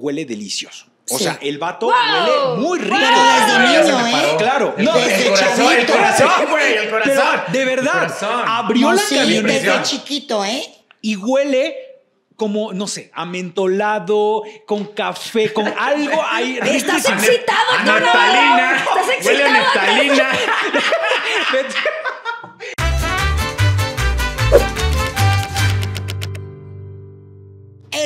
huele delicioso. O sea, el vato huele muy rico. Pero desde niño, ¿eh? Claro. El, el corazón, el corazón, güey, el corazón. de verdad, abrió no, la sí, Desde chiquito, ¿eh? Y huele como, no sé, amentolado, con café, con algo ahí. ¡Estás excitado, Ana, Estás excitado. Huele a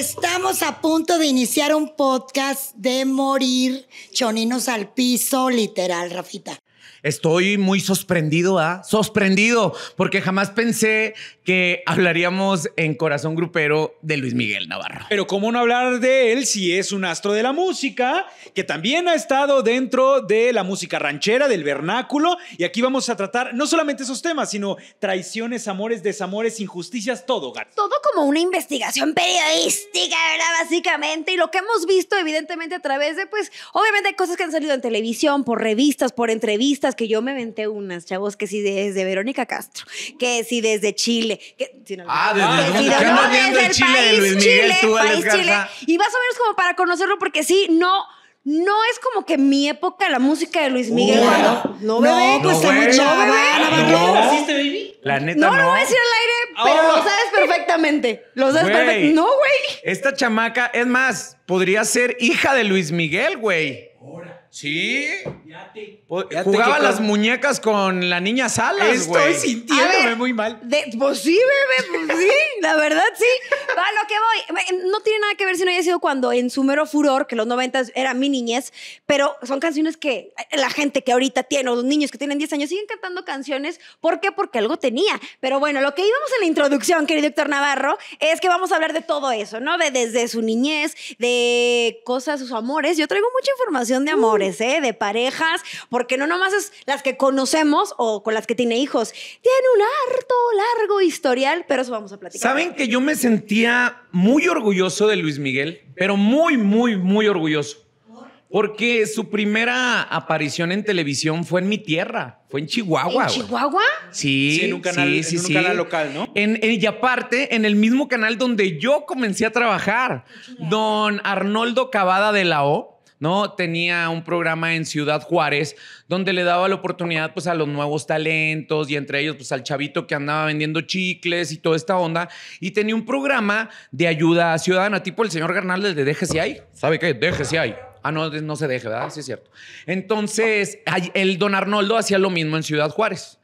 Estamos a punto de iniciar un podcast de morir, choninos al piso, literal, Rafita. Estoy muy sorprendido, ¿ah? Sorprendido, porque jamás pensé que hablaríamos en Corazón Grupero de Luis Miguel Navarro. Pero ¿cómo no hablar de él si es un astro de la música, que también ha estado dentro de la música ranchera, del vernáculo? Y aquí vamos a tratar no solamente esos temas, sino traiciones, amores, desamores, injusticias, todo, gato. Todo como una investigación periodística, ¿verdad? Básicamente, y lo que hemos visto evidentemente a través de, pues, obviamente hay cosas que han salido en televisión, por revistas, por entrevistas que yo me venté unas, chavos, que si desde Verónica Castro, que si desde Chile, que no, ah, desde, no, desde el Chile, país, Luis Miguel, Chile, tú país, Chile. Y más o menos como para conocerlo, porque sí, no, no es como que mi época la música de Luis Miguel. cuando, no, bebé, no, pues está muy chava, bebé. La neta. No, no, lo voy a decir al aire, pero lo oh. sabes perfectamente. Lo sabes perfectamente. No, güey. Esta chamaca, es más, podría ser hija de Luis Miguel, güey. Sí. Pues, jugaba las muñecas con la niña sala, Estoy sintiéndome muy mal. pues sí, bebé, pues sí, la verdad sí. Va, lo que voy. No tiene nada que ver si no haya sido cuando en su mero furor, que los 90 era mi niñez, pero son canciones que la gente que ahorita tiene, o los niños que tienen 10 años, siguen cantando canciones. ¿Por qué? Porque algo tenía. Pero bueno, lo que íbamos en la introducción, querido Héctor Navarro, es que vamos a hablar de todo eso, ¿no? De desde su niñez, de cosas, sus amores. Yo traigo mucha información de amor. ¿eh? de parejas, porque no nomás es las que conocemos o con las que tiene hijos. Tiene un harto, largo historial, pero eso vamos a platicar. Saben que yo me sentía muy orgulloso de Luis Miguel, pero muy, muy, muy orgulloso. Porque su primera aparición en televisión fue en mi tierra, fue en Chihuahua. ¿En Chihuahua? Sí, en un canal, local, ¿no? En, eh, y aparte, en el mismo canal donde yo comencé a trabajar, don Arnoldo Cavada de la O ¿no? Tenía un programa en Ciudad Juárez donde le daba la oportunidad pues a los nuevos talentos y entre ellos pues al chavito que andaba vendiendo chicles y toda esta onda y tenía un programa de ayuda ciudadana tipo el señor Garnales de Déjese ahí. ¿Sabe qué? Déjese ahí. Ah, no, no se deje, ¿verdad? Sí, es cierto. Entonces, el don Arnoldo hacía lo mismo en Ciudad Juárez.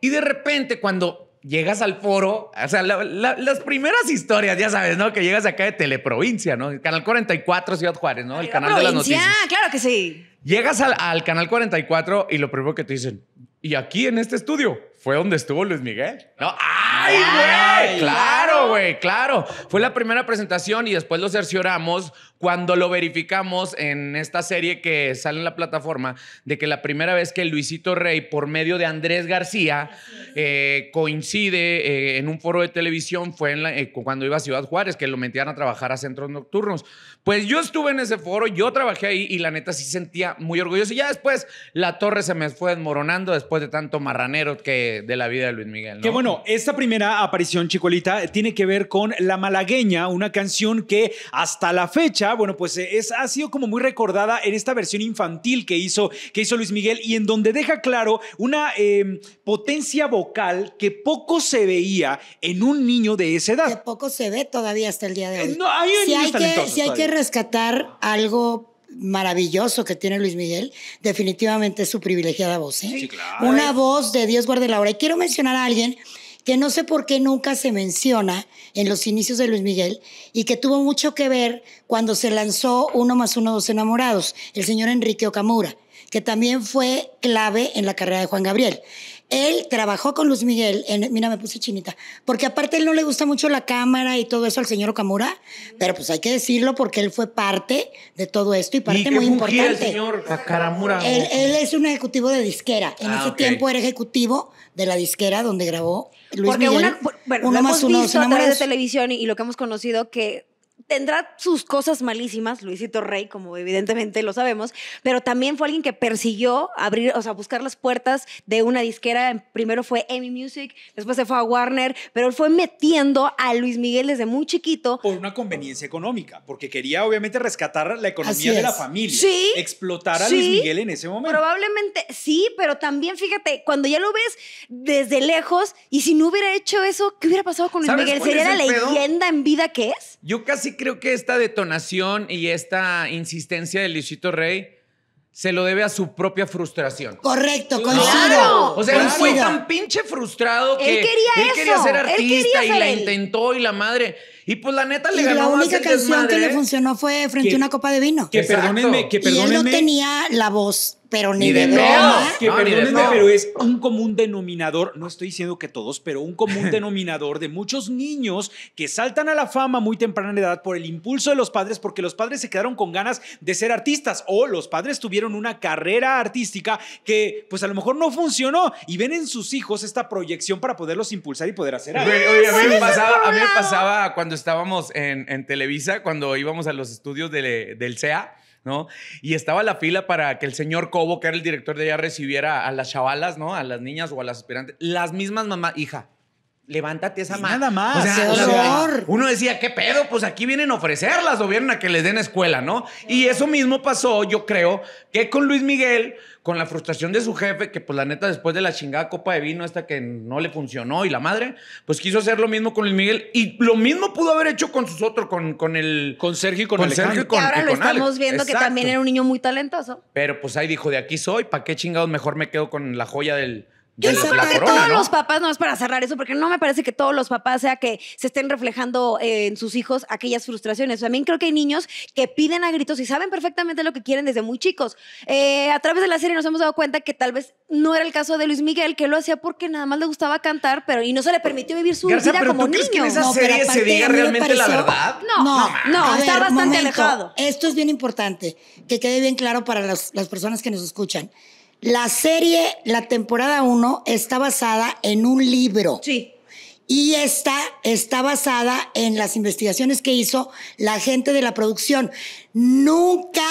Y de repente, cuando llegas al foro, o sea, las primeras historias, ya sabes, ¿no? Que llegas acá de Teleprovincia, ¿no? canal 44, Ciudad Juárez, ¿no? El canal de las noticias. claro que sí. Llegas al, canal 44 y lo primero que te dicen, y aquí en este estudio fue donde estuvo Luis Miguel. No, ¡ay, güey! Claro, güey, claro. Fue la primera presentación y después lo cercioramos cuando lo verificamos en esta serie que sale en la plataforma, de que la primera vez que Luisito Rey, por medio de Andrés García, eh, coincide eh, en un foro de televisión, fue en eh, cuando iba a Ciudad Juárez, que lo metían a trabajar a centros nocturnos. Pues yo estuve en ese foro, yo trabajé ahí y la neta sí sentía muy orgulloso. Y ya después la torre se me fue desmoronando después de tanto marranero que de la vida de Luis Miguel. Que bueno, esta primera aparición, Chicolita, tiene que ver con La Malagueña, una canción que hasta la fecha bueno, pues eh, es, ha sido como muy recordada en esta versión infantil que hizo, que hizo Luis Miguel y en donde deja claro una em, potencia vocal que poco se veía en un niño de esa edad. Que poco se ve todavía hasta el día de eh, hoy. si hay, que, si hay que rescatar algo maravilloso que tiene Luis Miguel, definitivamente es su privilegiada voz. ¿eh? Una voz de Dios guarde la hora. Y quiero mencionar a alguien que no sé por qué nunca se menciona en los inicios de Luis Miguel y que tuvo mucho que ver cuando se lanzó Uno más uno, dos enamorados, el señor Enrique Okamura, que también fue clave en la carrera de Juan Gabriel. Él trabajó con Luis Miguel, en, mira, me puse chinita, porque aparte él no le gusta mucho la cámara y todo eso al señor Okamura, pero pues hay que decirlo porque él fue parte de todo esto y parte ¿Y muy importante. El señor Okamura? Él, es un ejecutivo de disquera. En ah, ese tiempo era ejecutivo de la disquera donde grabó porque una, bueno, uno lo hemos visto uno, a través de televisión y, lo que hemos conocido que tendrá sus cosas malísimas, Luisito Rey, como evidentemente lo sabemos, pero también fue alguien que persiguió abrir, o sea, buscar las puertas de una disquera. Primero fue Amy Music, después se fue a Warner, pero él fue metiendo a Luis Miguel desde muy chiquito. Por una conveniencia económica, porque quería obviamente rescatar la economía de la familia. Sí. Explotar a Luis Miguel en ese momento. Probablemente sí, pero también fíjate, cuando ya lo ves desde lejos, y si no hubiera hecho eso, ¿qué hubiera pasado con Luis Miguel? ¿Sería la leyenda en vida que es? Yo casi creo que esta detonación y esta insistencia de Luisito Rey se lo debe a su propia frustración. Correcto, coincido. Claro, o sea, él fue tan pinche frustrado que él quería, ser artista y la intentó y la madre. Y pues la neta le y ganó la única canción que le funcionó fue frente a una copa de vino. Que perdónenme, que perdónenme. Y él no tenía la voz pero ni, de, pero es un común denominador, no estoy diciendo que todos, pero un común denominador de muchos niños que saltan a la fama muy temprana edad por el impulso de los padres, porque los padres se quedaron con ganas de ser artistas o los padres tuvieron una carrera artística que pues a lo mejor no funcionó y ven en sus hijos esta proyección para poderlos impulsar y poder hacer algo. a, mí me pasaba, cuando estábamos en, Televisa, cuando íbamos a los estudios del CEA ¿no? Y estaba la fila para que el señor Cobo, que era el director de allá, recibiera a las chavalas, ¿no? A las niñas o a las aspirantes. Las mismas mamás, hija, levántate esa mano. Nada más. uno decía, ¿qué pedo? Pues aquí vienen a ofrecerlas o vienen a que les den escuela, ¿no? Y eso mismo pasó, yo creo, que con Luis Miguel, con la frustración de su jefe, que pues la neta después de la chingada copa de vino hasta que no le funcionó y la madre, pues quiso hacer lo mismo con Luis Miguel y lo mismo pudo haber hecho con sus otros, con, el... Con Sergio y con, Alejandro. ahora lo estamos viendo que también era un niño muy talentoso. Pero pues ahí dijo, de aquí soy, ¿para qué chingados mejor me quedo con la joya del yo no creo que todos los papás, no es para cerrar eso, porque no me parece que todos los papás sea que se estén reflejando eh, en sus hijos aquellas frustraciones. También creo que hay niños que piden a gritos y saben perfectamente lo que quieren desde muy chicos. Eh, a través de la serie nos hemos dado cuenta que tal vez no era el caso de Luis Miguel, que lo hacía porque nada más le gustaba cantar, pero y no se le permitió vivir su vida como ¿tú crees niño. Que en esa serie se diga realmente la verdad? No, no, está bastante alejado. Esto es bien importante, que quede bien claro para las, las personas que nos escuchan. La serie, la temporada 1, está basada en un libro. Sí. Y esta está basada en las investigaciones que hizo la gente de la producción. Nunca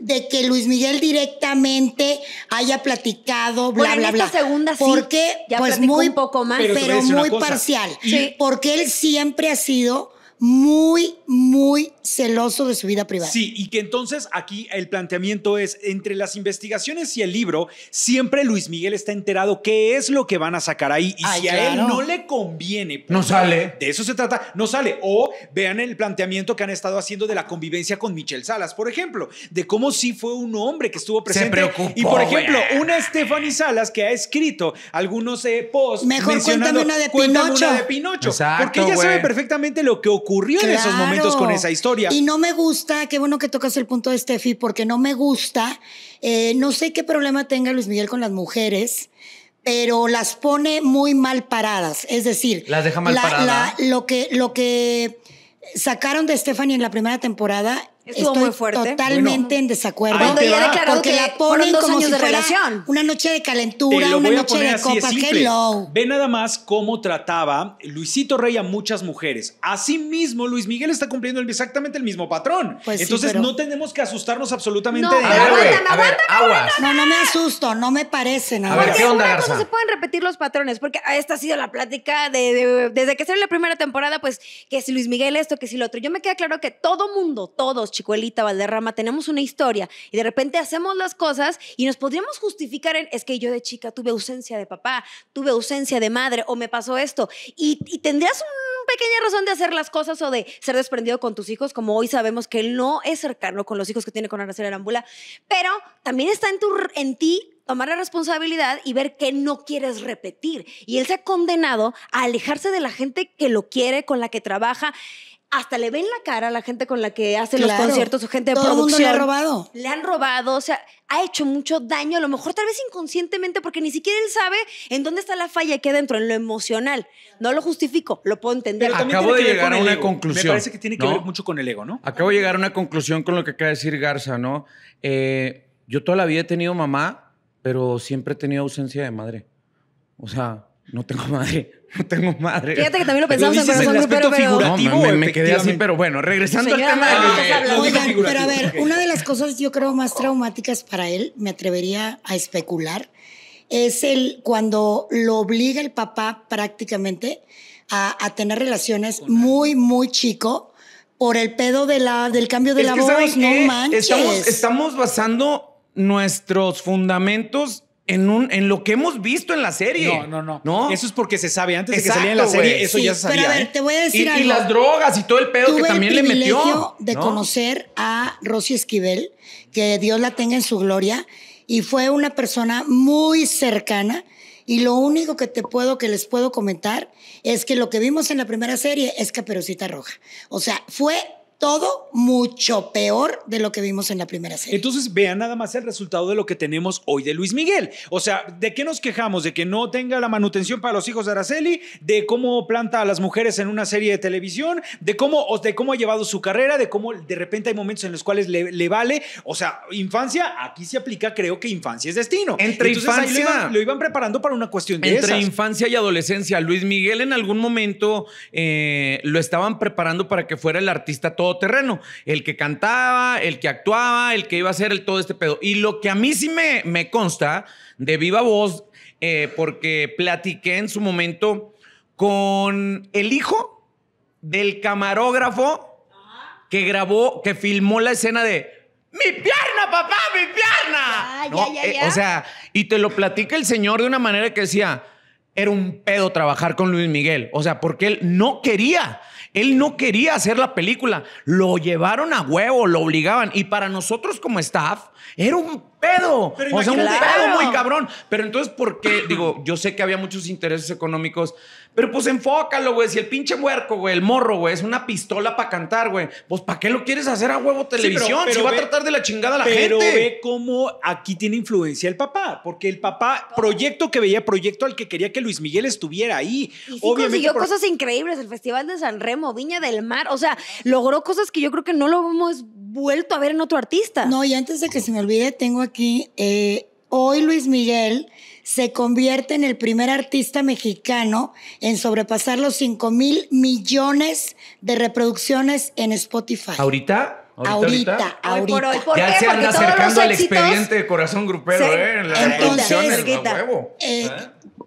de que Luis Miguel directamente haya platicado, bla, bla, bla, bla. Esta segunda porque, pues muy poco más, pero, muy parcial. ¿Sí? Porque él siempre ha sido muy, muy celoso de su vida privada. Sí, y que entonces aquí el planteamiento es, entre las investigaciones y el libro, siempre Luis Miguel está enterado qué es lo que van a sacar ahí. Y si a él no le conviene... Pues, no sale. De eso se trata, no sale. O vean el planteamiento que han estado haciendo de la convivencia con Michelle Salas, por ejemplo, de cómo sí fue un hombre que estuvo presente. y por ejemplo, una Stephanie Salas que ha escrito algunos eh, posts. Mejor cuéntame una de Pinocho. porque ella sabe perfectamente lo que ocurre ocurrió en esos momentos con esa historia. Y no me gusta, qué bueno que tocas el punto de Steffi, porque no me gusta, eh, no sé qué problema tenga Luis Miguel con las mujeres pero las pone muy mal paradas. Es decir, las deja mal paradas. lo, que, lo que sacaron de Stephanie en la primera temporada Estuvo muy fuerte. Totalmente en desacuerdo. porque la ponen como si fuera relación. Una noche de calentura, una noche de copas. Hello. Ve nada más cómo trataba Luisito Rey a muchas mujeres. Asimismo, Luis Miguel está cumpliendo exactamente el mismo patrón. Pues Entonces no tenemos que asustarnos absolutamente de nada. No, no me asusto, no me parece nada. A ver, ¿qué onda, No se pueden repetir los patrones, porque esta ha sido la plática de, desde que salió la primera temporada, pues que si Luis Miguel esto, que si lo otro. Yo me queda claro que todo mundo, todos, Chicuelita, Valderrama, tenemos una historia y de repente hacemos las cosas y nos podríamos justificar en, es que yo de chica tuve ausencia de papá, tuve ausencia de madre o me pasó esto. Y, tendrías una pequeña razón de hacer las cosas o de ser desprendido con tus hijos, como hoy sabemos que él no es cercano con los hijos que tiene con Araceli Arambula, pero también está en, tu, en ti tomar la responsabilidad y ver que no quieres repetir. Y él se ha condenado a alejarse de la gente que lo quiere, con la que trabaja hasta le ven la cara a la gente con la que hace los conciertos su gente de producción. le han robado. Le han robado, o sea, ha hecho mucho daño, a lo mejor tal vez inconscientemente, porque ni siquiera él sabe en dónde está la falla que dentro, en lo emocional. No lo justifico, lo puedo entender. Acabo de llegar a una conclusión. Me parece que tiene que ver mucho con el ego, ¿no? Acabo de llegar a una conclusión con lo que acaba de decir Garza, ¿no? Eh, yo toda la vida he tenido mamá, pero siempre he tenido ausencia de madre. O sea, no tengo madre. No tengo madre. Fíjate que también lo pensamos en el aspecto pero... me, quedé así, pero bueno, regresando al tema de Oigan, pero a ver, una de las cosas yo creo más traumáticas para él, me atrevería a especular, es el cuando lo obliga el papá prácticamente a, tener relaciones muy, muy chico por el pedo del cambio de la voz, no manches. estamos basando nuestros fundamentos en, un, en lo que hemos visto en la serie. No, no, no. Eso es porque se sabe. Antes de que saliera en la serie, eso ya se sabía. Pero a ver, ¿eh? te voy a decir y, las drogas y todo el pedo que también privilegio de conocer a Rosy Esquivel, que Dios la tenga en su gloria, y fue una persona muy cercana. Y lo único que te puedo, que les puedo comentar, es que lo que vimos en la primera serie es Caperucita Roja. O sea, fue todo mucho peor de lo que vimos en la primera serie. Entonces, vean nada más el resultado de lo que tenemos hoy de Luis Miguel. O sea, ¿de qué nos quejamos? ¿De que no tenga la manutención para los hijos de Araceli? ¿De cómo planta a las mujeres en una serie de televisión? ¿De cómo, de cómo ha llevado su carrera? ¿De cómo de repente hay momentos en los cuales le, vale? O sea, infancia, aquí se aplica, creo que infancia es destino. Entre infancia. lo, iban, preparando para una cuestión de Entre infancia y adolescencia. Luis Miguel en algún momento eh, lo estaban preparando para que fuera el artista todo terreno, El que cantaba, el que actuaba, el que iba a hacer el todo este pedo. Y lo que a mí sí me, consta de viva voz, eh, porque platiqué en su momento con el hijo del camarógrafo que grabó, que filmó la escena de ¡Mi pierna, papá, mi pierna! Eh, o sea, y te lo platica el señor de una manera que decía, era un pedo trabajar con Luis Miguel. O sea, porque él no quería. Él no quería hacer la película, lo llevaron a huevo, lo obligaban. Y para nosotros como staff, era un pedo. Pero o sea, un pedo muy cabrón. Pero entonces, ¿por qué? Digo, yo sé que había muchos intereses económicos, pero pues enfócalo, güey. Si el pinche huerco, güey, el morro, güey, es una pistola para cantar, güey, pues ¿para qué lo quieres hacer a huevo televisión? si va a tratar de la chingada a la gente. Pero ve cómo aquí tiene influencia el papá, porque el papá, proyecto que veía, proyecto al que quería que Luis Miguel estuviera ahí. Y consiguió cosas increíbles, el Festival de San Remo, Viña del Mar, o sea, logró cosas que yo creo que no lo hemos vuelto a ver en otro artista. No, y antes de que se me olvide, tengo aquí, eh, hoy Luis Miguel se convierte en el primer artista mexicano en sobrepasar los 5 mil millones de reproducciones en Spotify. Ahorita Ahorita, ahorita, ya se anda acercando al expediente de corazón grupero, ¿eh? Entonces, eh, ¿Eh?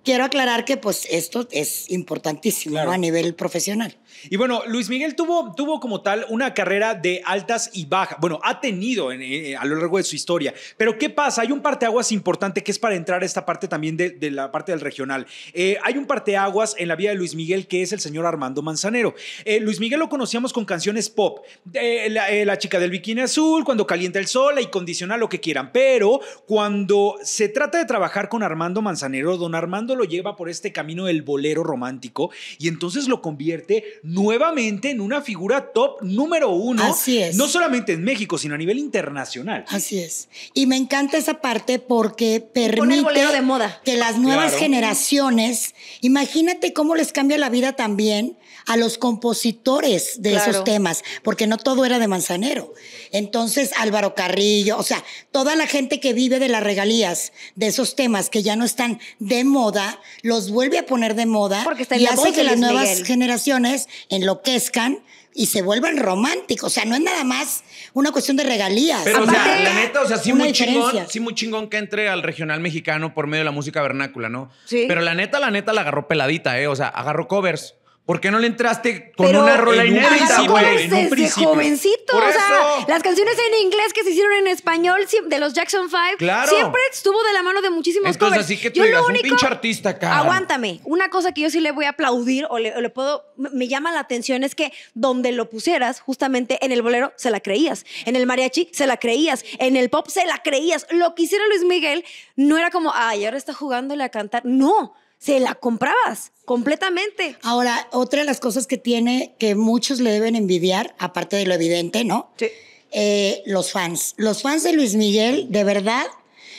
Quiero aclarar que pues esto es importantísimo a nivel profesional. Y bueno, Luis Miguel tuvo, tuvo como tal una carrera de altas y bajas. Bueno, ha tenido eh, a lo largo de su historia. Pero ¿qué pasa? Hay un parteaguas importante que es para entrar a esta parte también de, la parte del regional. Eh, hay un parteaguas en la vida de Luis Miguel que es el señor Armando Manzanero. Eh, Luis Miguel lo conocíamos con canciones pop. la, chica del bikini azul, cuando calienta el sol, y condiciona lo que quieran. Pero cuando se trata de trabajar con Armando Manzanero, don Armando lo lleva por este camino del bolero romántico y entonces lo convierte nuevamente en una figura top número uno. Así es. No solamente en México, sino a nivel internacional. Así es. Y me encanta esa parte porque permite de moda. que las nuevas generaciones, imagínate cómo les cambia la vida también a los compositores de esos temas, porque no todo era de Manzanero. Entonces, Álvaro Carrillo, o sea, toda la gente que vive de las regalías de esos temas que ya no están de moda, los vuelve a poner de moda porque y hace que las nuevas generaciones enloquezcan y se vuelvan románticos. O sea, no es nada más una cuestión de regalías. Pero, o sea, la neta, o sea, sí muy chingón, sí muy chingón que entre al regional mexicano por medio de la música vernácula, ¿no? Pero la neta, la neta la agarró peladita, ¿eh? O sea, agarró covers. ¿Por qué no le entraste con una rola en inédita, güey? En un jovencito. o sea, las canciones en inglés que se hicieron en español de los Jackson Five siempre estuvo de la mano de muchísimos Entonces, covers. así que tú yo un pinche artista cara. Aguántame. Una cosa que yo sí le voy a aplaudir o le, puedo... Me llama la atención es que donde lo pusieras, justamente en el bolero, se la creías. En el mariachi, se la creías. En el pop, se la creías. Lo que hiciera Luis Miguel no era como, ay, ahora está jugándole a cantar. No se la comprabas completamente. Ahora, otra de las cosas que tiene, que muchos le deben envidiar, aparte de lo evidente, ¿no? Sí. Eh, los fans. Los fans de Luis Miguel, de verdad,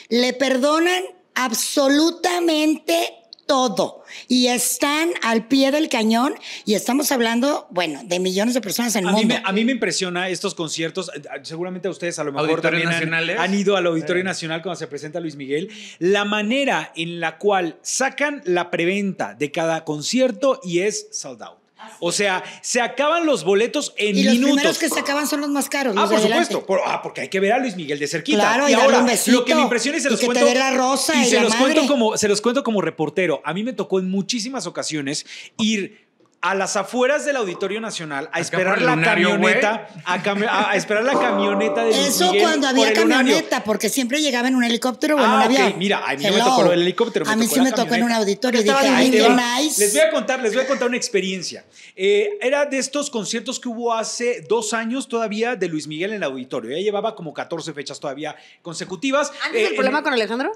le perdonan absolutamente todo y están al pie del cañón y estamos hablando, bueno, de millones de personas en el a mundo. Mí a mí me impresiona estos conciertos, eh, ah, seguramente ustedes a lo mejor también han, ido al Auditorio Nacional cuando se presenta Luis Miguel, la manera en la cual sacan la preventa de cada concierto y es sold out o sea, se acaban los boletos en minutos. Los primeros que se acaban son los más caros. Ah, por supuesto. ah, porque hay que ver a Luis Miguel de cerquita. Claro, y, ahora un besito, lo que me impresiona y se los cuento. Que la rosa y, se los cuento como se los cuento como reportero. A mí me tocó en muchísimas ocasiones ir a las afueras del Auditorio Nacional a esperar la camioneta, a, esperar la camioneta de Luis Eso cuando había camioneta, porque siempre llegaba en un helicóptero o en una Mira, a mí me tocó el helicóptero. A mí sí me tocó en un auditorio. Dije, Les voy a contar, les voy a contar una experiencia. Eh, era de estos conciertos que hubo hace dos años todavía de Luis Miguel en el auditorio. Ya llevaba como 14 fechas todavía consecutivas. ¿Antes el eh, problema con Alejandro?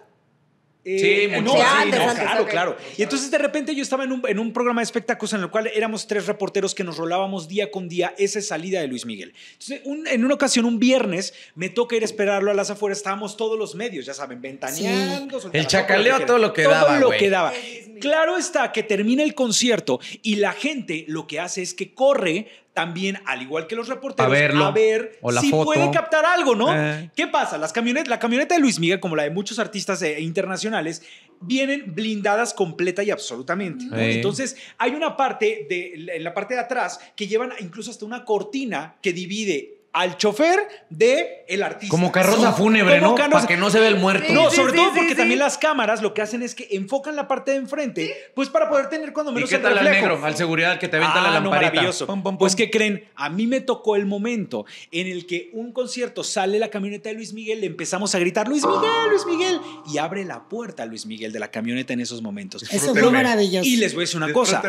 Eh, sí, mucho. No, claro, claro. Y entonces de repente yo estaba en un, programa de espectáculos en el cual éramos tres reporteros que nos rolábamos día con día esa salida de Luis Miguel. Entonces, en una ocasión, un viernes, me toca ir a esperarlo a las afueras. Estábamos todos los medios, ya saben, ventaneando. El chacaleo, todo lo que Todo lo que daba. Claro está que termina el concierto y la gente lo que hace es que corre también, al igual que los reporteros, a, ver si pueden puede captar algo, ¿no? Eh. ¿Qué pasa? Las camionetas, la camioneta de Luis Miguel, como la de muchos artistas eh, internacionales, vienen blindadas completa y absolutamente. Entonces, hay una parte de, en la parte de atrás que llevan incluso hasta una cortina que divide al chofer de el artista. Como carroza fúnebre, ¿no? Para que no se vea el muerto. no, sobre todo porque también las cámaras lo que hacen es que enfocan la parte de enfrente, pues para poder tener cuando menos ¿Y qué tal el al negro, al seguridad que te avienta la ah, lamparita? maravilloso. Pues que creen, a mí me tocó el momento en el que un concierto sale la camioneta de Luis Miguel, le empezamos a gritar Luis Miguel, Luis Miguel y abre la puerta Luis Miguel de la camioneta en esos momentos. Eso fue maravilloso. Y les voy a decir una cosa.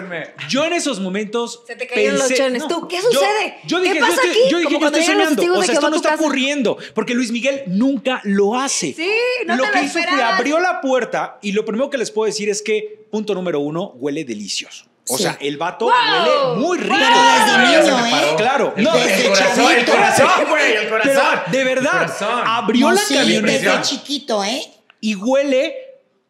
Yo en esos momentos se te cayeron los chones. ¿Tú qué sucede? Yo, ¿Qué pasa yo, aquí? Yo dije, o sea, esto no está ocurriendo. Porque Luis Miguel nunca lo hace. Sí, no Lo que hizo fue abrió la puerta y lo primero que les puedo decir es que, punto número uno, huele delicioso. O sea, el vato huele muy rico. ¿eh? Claro. No, desde el corazón, El corazón, güey, el corazón. de verdad, abrió la sí, Desde chiquito, ¿eh? Y huele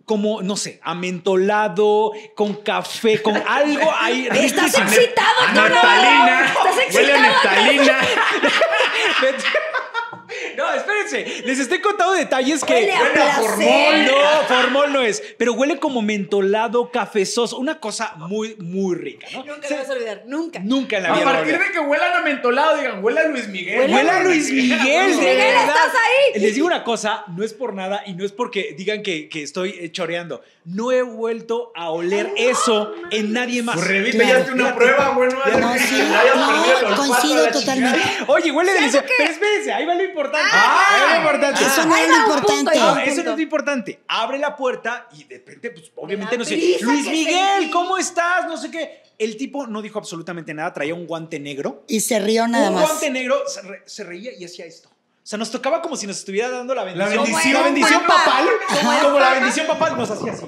como, no sé, amentolado, con café, con algo ahí. ¡Estás excitado, ah, nectalina. Estás excitado, Huele a no, it's Les estoy contando detalles que. Huele a, formol. No, formol no es. Pero huele como mentolado, cafezoso. Una cosa muy, muy rica, ¿no? Nunca se vas a olvidar. Nunca. Nunca en la vida. A partir de que huelan a mentolado, digan, huele a Luis Miguel. Huele, a Luis Miguel. Miguel, estás ahí. Les digo una cosa, no es por nada y no es porque digan que, que estoy eh, choreando. No he vuelto a oler eso en nadie más. Revi, claro, una prueba, bueno. No, sí, no, coincido totalmente. Oye, huele de Pero espérense, ahí va lo importante. Ah, eso no es ah. importante. eso es ah, importante. Abre la puerta y de repente, pues obviamente no sé. Luis Miguel, ¿cómo estás? No sé qué. El tipo no dijo absolutamente nada, traía un guante negro. Y se rió nada más. Un guante negro, se, reía y hacía esto. O sea, nos tocaba como si nos estuviera dando la bendición. La bendición, la bendición papal. como, la bendición papal nos hacía así.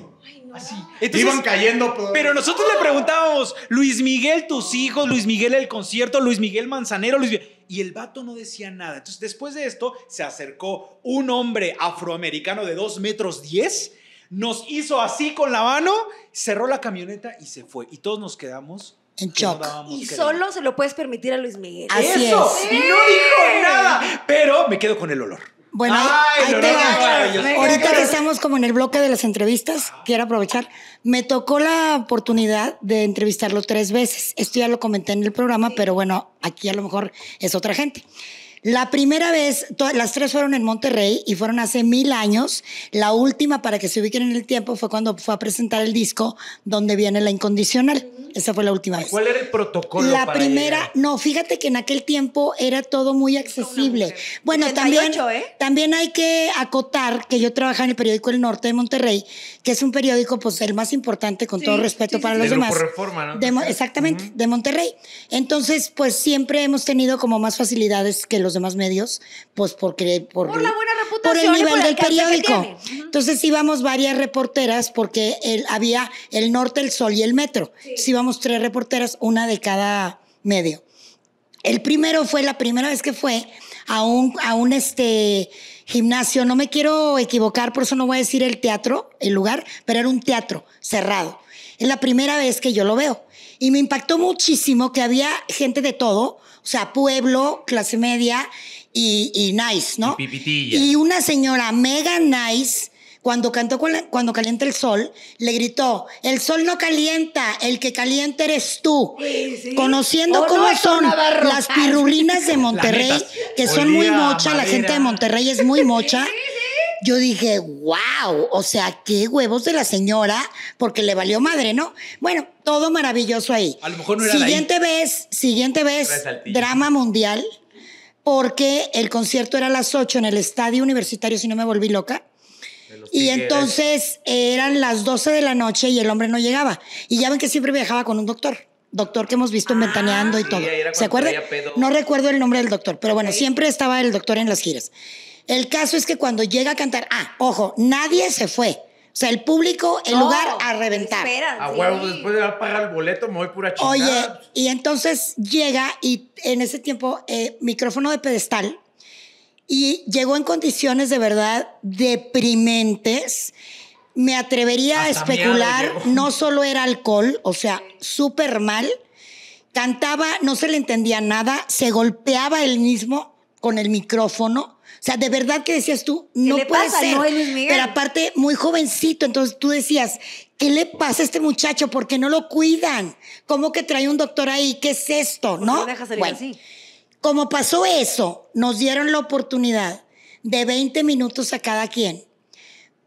Así. Iban cayendo. Pero nosotros le preguntábamos, Luis Miguel, tus hijos, Luis Miguel, el concierto, Luis Miguel Manzanero, Luis Miguel y el vato no decía nada. Entonces, después de esto, se acercó un hombre afroamericano de 2 metros 10, nos hizo así con la mano, cerró la camioneta y se fue. Y todos nos quedamos en shock. y solo se lo puedes permitir a Luis Miguel. Así Eso. Es. Y no dijo nada. Pero me quedo con el olor. Bueno, ahorita que estamos como en el bloque de las entrevistas, quiero aprovechar. Me tocó la oportunidad de entrevistarlo tres veces. Esto ya lo comenté en el programa, pero bueno, aquí a lo mejor es otra gente. La primera vez, las tres fueron en Monterrey y fueron hace mil años. La última, para que se ubiquen en el tiempo, fue cuando fue a presentar el disco donde viene La Incondicional. Esa fue la última vez. ¿Cuál era el protocolo? La primera, no, fíjate que en aquel tiempo era todo muy accesible. Bueno, también, ¿eh? también hay que acotar que yo trabajaba en el periódico El Norte de Monterrey, que es un periódico, pues el más importante, con todo respeto para los demás. Reforma, ¿no? exactamente, de Monterrey. Entonces, pues siempre hemos tenido como más facilidades que los los demás medios, pues porque... Por, la buena reputación. el nivel del periódico. Entonces íbamos varias reporteras porque él había el norte, el sol y el metro. íbamos tres reporteras, una de cada medio. El primero fue, la primera vez que fue a un, a un este, gimnasio, no me quiero equivocar, por eso no voy a decir el teatro, el lugar, pero era un teatro cerrado. Es la primera vez que yo lo veo. Y me impactó muchísimo que había gente de todo, o sea, pueblo, clase media y, nice, ¿no? Y una señora mega nice, cuando cantó Cuando Calienta el Sol, le gritó, el sol no calienta, el que calienta eres tú. Conociendo cómo son las pirulinas de Monterrey, que son muy mocha, la gente de Monterrey es muy mocha yo dije, wow, o sea, qué huevos de la señora, porque le valió madre, ¿no? Bueno, todo maravilloso ahí. A lo Siguiente vez, siguiente vez, drama mundial, porque el concierto era a las 8 en el estadio universitario, si no me volví loca. Y entonces eran las 12 de la noche y el hombre no llegaba. Y ya ven que siempre viajaba con un doctor doctor que hemos visto inventaneando ah, Ventaneando y todo. ¿Se acuerda? No recuerdo el nombre del doctor, pero bueno, siempre estaba el doctor en las giras. El caso es que cuando llega a cantar, ah, ojo, nadie se fue. O sea, el público, el lugar a reventar. a huevo, después de pagar el boleto, me voy pura chingada. Oye, y entonces llega y en ese tiempo, eh, micrófono de pedestal. Y llegó en condiciones de verdad deprimentes. Me atrevería a especular, no solo era alcohol, o sea, súper mal. Cantaba, no se le entendía nada, se golpeaba el mismo con el micrófono o sea, de verdad que decías tú, no puede ser. Pero aparte, muy jovencito, entonces tú decías, ¿qué le pasa a este muchacho? ¿Por qué no lo cuidan? ¿Cómo que trae un doctor ahí? ¿Qué es esto? ¿No? bueno, Como pasó eso, nos dieron la oportunidad de 20 minutos a cada quien,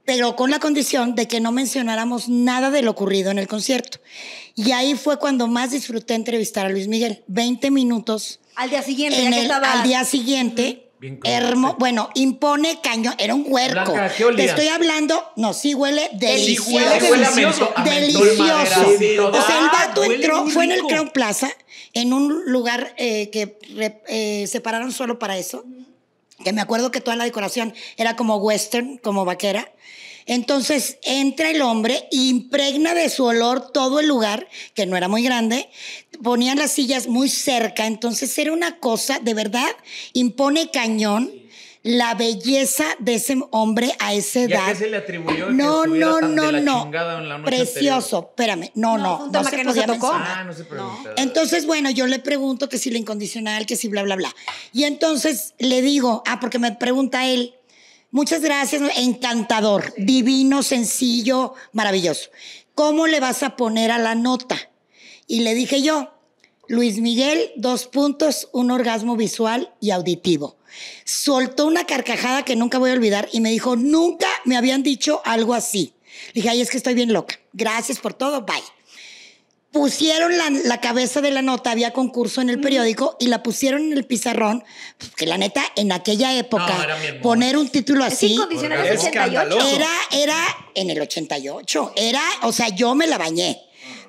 pero con la condición de que no mencionáramos nada de lo ocurrido en el concierto. Y ahí fue cuando más disfruté entrevistar a Luis Miguel. 20 minutos. Al día siguiente, Al día siguiente, Hermo, bueno, impone caño, Era un huerco. Te estoy hablando. No, sí huele delicioso. delicioso. o sea, el ah, vato entró, fue en el Crown Plaza, en un lugar eh, que eh, separaron solo para eso. Que me acuerdo que toda la decoración era como western, como vaquera. Entonces entra el hombre, impregna de su olor todo el lugar, que no era muy grande, ponían las sillas muy cerca, entonces era una cosa, de verdad, impone cañón la belleza de ese hombre a esa edad. qué se le atribuyó no, que no, tan no, de la no. En la noche Precioso, espérame. No, no, no, se no se ah, entonces, bueno, yo le pregunto que si la incondicional, que si bla, bla, bla. Y entonces le digo, ah, porque me pregunta él, Muchas gracias, encantador, divino, sencillo, maravilloso. ¿Cómo le vas a poner a la nota? Y le dije yo, Luis Miguel, dos puntos, un orgasmo visual y auditivo. Soltó una carcajada que nunca voy a olvidar y me dijo, nunca me habían dicho algo así. Le dije, ay, es que estoy bien loca. Gracias por todo, bye pusieron la, cabeza de la nota, había concurso en el periódico y la pusieron en el pizarrón, pues, que la neta, en aquella época, poner un título así, es era, era en el 88, era, o sea, yo me la bañé.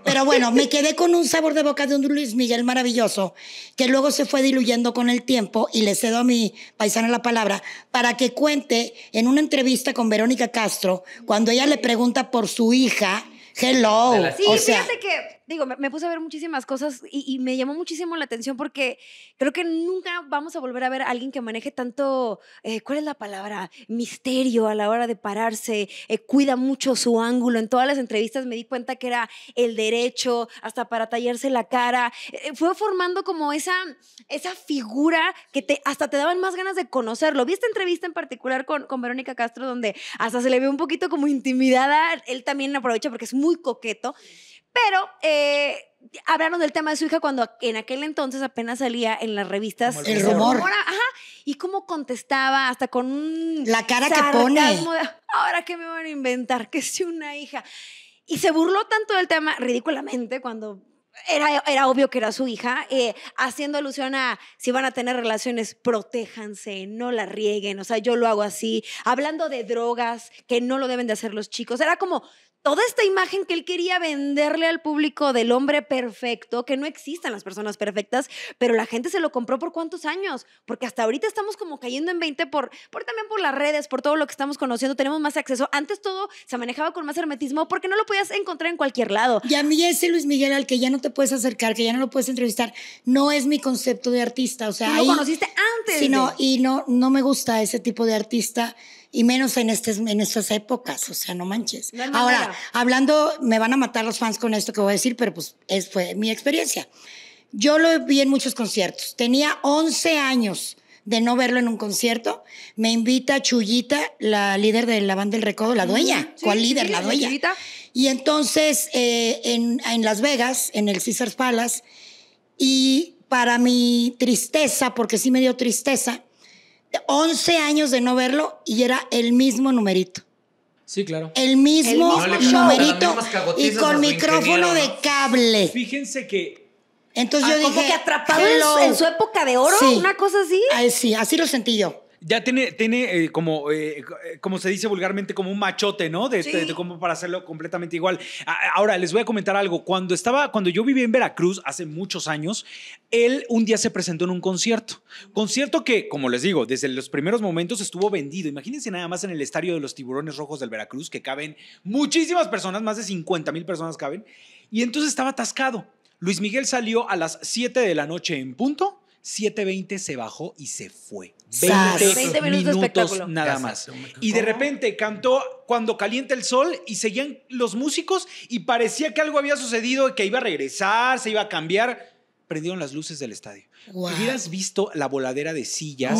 Pero bueno, me quedé con un sabor de boca de un Luis Miguel maravilloso, que luego se fue diluyendo con el tiempo y le cedo a mi paisana la palabra para que cuente en una entrevista con Verónica Castro, cuando ella le pregunta por su hija, hello. Sí, fíjate que digo, me, puse a ver muchísimas cosas y, me llamó muchísimo la atención porque creo que nunca vamos a volver a ver a alguien que maneje tanto, eh, ¿cuál es la palabra? Misterio a la hora de pararse, eh, cuida mucho su ángulo. En todas las entrevistas me di cuenta que era el derecho, hasta para tallarse la cara. Eh, fue formando como esa, esa figura que hasta te daban más ganas de conocerlo. Vi esta entrevista en particular con, con Verónica Castro donde hasta se le ve un poquito como intimidada. Él también aprovecha porque es muy coqueto. Pero eh, hablaron del tema de su hija cuando en aquel entonces apenas salía en las revistas. El, rumor. Ajá. Y cómo contestaba, hasta con un. La cara que pone. Ahora que me van a inventar, que es una hija. Y se burló tanto del tema ridículamente cuando era, era, obvio que era su hija, eh, haciendo alusión a si van a tener relaciones, protéjanse, no la rieguen, o sea, yo lo hago así, hablando de drogas, que no lo deben de hacer los chicos, era como toda esta imagen que él quería venderle al público del hombre perfecto, que no existan las personas perfectas, pero la gente se lo compró por cuántos años, porque hasta ahorita estamos como cayendo en 20 por, por también por las redes, por todo lo que estamos conociendo, tenemos más acceso. Antes todo se manejaba con más hermetismo porque no lo podías encontrar en cualquier lado. Y a mí ese Luis Miguel al que ya no te puedes acercar, que ya no lo puedes entrevistar, no es mi concepto de artista, o sea, lo conociste antes. Sí, no, y no no me gusta ese tipo de artista y menos en, en estas épocas, o sea, no manches. Ahora, hablando, me van a matar los fans con esto que voy a decir, pero pues fue mi experiencia. Yo lo vi en muchos conciertos, tenía 11 años de no verlo en un concierto, me invita Chuyita, la líder de la banda del Recodo, la dueña. ¿Cuál líder? la dueña. Y entonces eh, en, en, Las Vegas, en el Caesars Palace, y para mi tristeza, porque sí me dio tristeza, 11 años de no verlo y era el mismo numerito. Sí, claro. El mismo, numerito y con micrófono de cable. Fíjense que. Entonces ah, yo dije. Como que atrapado en su, época de oro, una cosa así. sí, así lo sentí yo ya tiene, eh, como, eh, eh, como se dice vulgarmente, como un machote, ¿no? De, como para hacerlo completamente igual. ahora, les voy a comentar algo. Cuando estaba, cuando yo vivía en Veracruz hace muchos años, él un día se presentó en un concierto. Concierto que, como les digo, desde los primeros momentos estuvo vendido. Imagínense nada más en el estadio de los tiburones rojos del Veracruz, que caben muchísimas personas, más de 50 mil personas caben. Y entonces estaba atascado. Luis Miguel salió a las 7 de la noche en punto, 7.20 se bajó y se fue. 20, minutos, nada más. Y de repente cantó Cuando calienta el sol y seguían los músicos y parecía que algo había sucedido, que iba a regresar, se iba a cambiar. Prendieron las luces del estadio. Wow. Hubieras visto la voladera de sillas.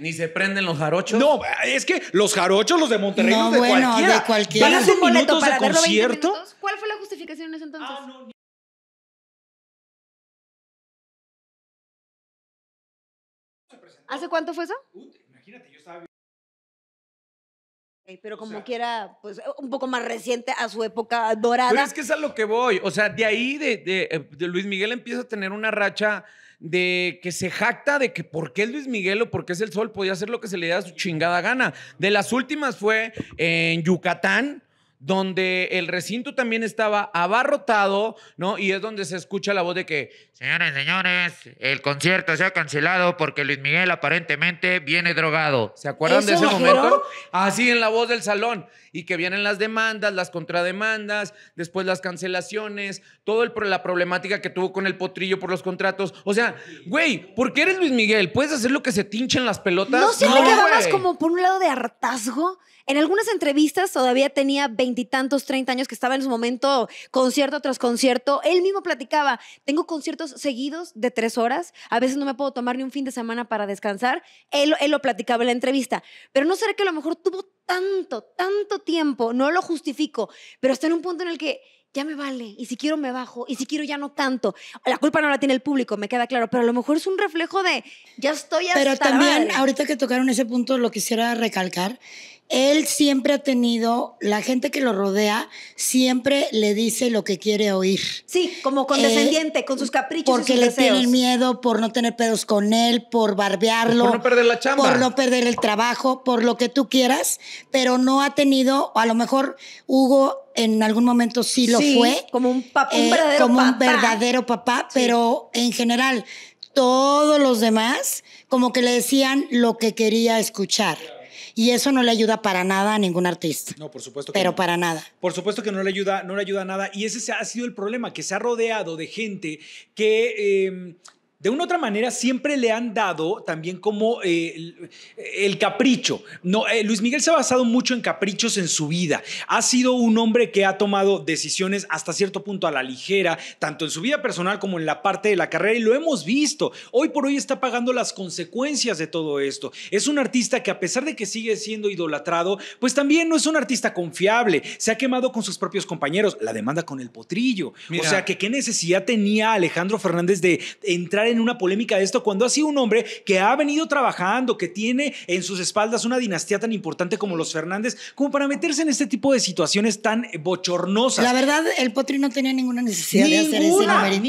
Ni, se prenden los jarochos. No, es que los jarochos, los de Monterrey, de, cualquiera. ¿Van a minutos de concierto? ¿Cuál fue la justificación en ese entonces? Ah, ¿Hace cuánto fue eso? imagínate, yo sabía. Pero como quiera, pues eh, un poco más reciente a su época dorada. Pero es que es a lo que voy. O sea, de ahí de, eh, Luis Miguel empieza a tener una racha de que se jacta de que por qué es Luis Miguel o por qué es el sol, podía hacer lo que se le diera su chingada gana. De las últimas fue en Yucatán, donde el recinto también estaba abarrotado, ¿no? Y es donde se escucha la voz de que, señores, señores, el concierto se ha cancelado porque Luis Miguel aparentemente viene drogado. ¿Se acuerdan de ese momento? Así en la voz del salón. Y que vienen las demandas, las contrademandas, después las cancelaciones, toda la problemática que tuvo con el potrillo por los contratos. O sea, güey, ¿por qué eres Luis Miguel? ¿Puedes hacer lo que se tinchen las pelotas? No, siento no, que más como por un lado de hartazgo. En algunas entrevistas todavía tenía 20 veintitantos, treinta años, que estaba en su momento concierto tras concierto, él mismo platicaba, tengo conciertos seguidos de tres horas, a veces no me puedo tomar ni un fin de semana para descansar, él, él lo platicaba en la entrevista, pero no será que a lo mejor tuvo tanto, tanto tiempo, no lo justifico, pero está en un punto en el que ya me vale, y si quiero me bajo, y si quiero ya no tanto, La culpa no la tiene el público, me queda claro, pero a lo mejor es un reflejo de ya estoy hasta Pero también, ahorita que tocaron ese punto, lo quisiera recalcar, él siempre ha tenido, la gente que lo rodea siempre le dice lo que quiere oír. Sí, como condescendiente, eh, con sus caprichos. Porque le tiene tienen miedo por no tener pedos con él, por barbearlo. Por no perder la chamba. Por no perder el trabajo, por lo que tú quieras, pero no ha tenido, a lo mejor Hugo en algún momento sí lo fue. Como un, papá, un eh, verdadero como papá. un verdadero papá, pero en general todos los demás como que le decían lo que quería escuchar. Y eso no le ayuda para nada a ningún artista. No, por supuesto que Pero para nada. Por supuesto que no le ayuda, no le ayuda a nada. Y ese ha sido el problema, que se ha rodeado de gente que em, de una otra manera siempre le han dado también como eh, el, capricho. No, eh, Luis Miguel se ha basado mucho en caprichos en su vida. Ha sido un hombre que ha tomado decisiones hasta cierto punto a la ligera, tanto en su vida personal como en la parte de la carrera, y lo hemos visto. Hoy por hoy está pagando las consecuencias de todo esto. Es un artista que a pesar de que sigue siendo idolatrado, pues también no es un artista confiable. Se ha quemado con sus propios compañeros, la demanda con el potrillo. O sea que qué necesidad tenía Alejandro Fernández de entrar en una polémica de esto cuando ha sido un hombre que ha venido trabajando, que tiene en sus espaldas una dinastía tan importante como los Fernández, como para meterse en este tipo de situaciones tan eh, bochornosas? La verdad, el Potri no tenía ninguna necesidad de hacer ese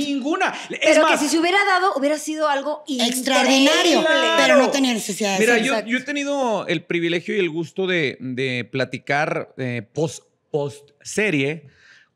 Ninguna. Es pero que si se hubiera dado, hubiera sido algo extraordinario, pero no tenía necesidad de Mira, yo, yo he tenido el privilegio y el gusto de, platicar eh, post, post serie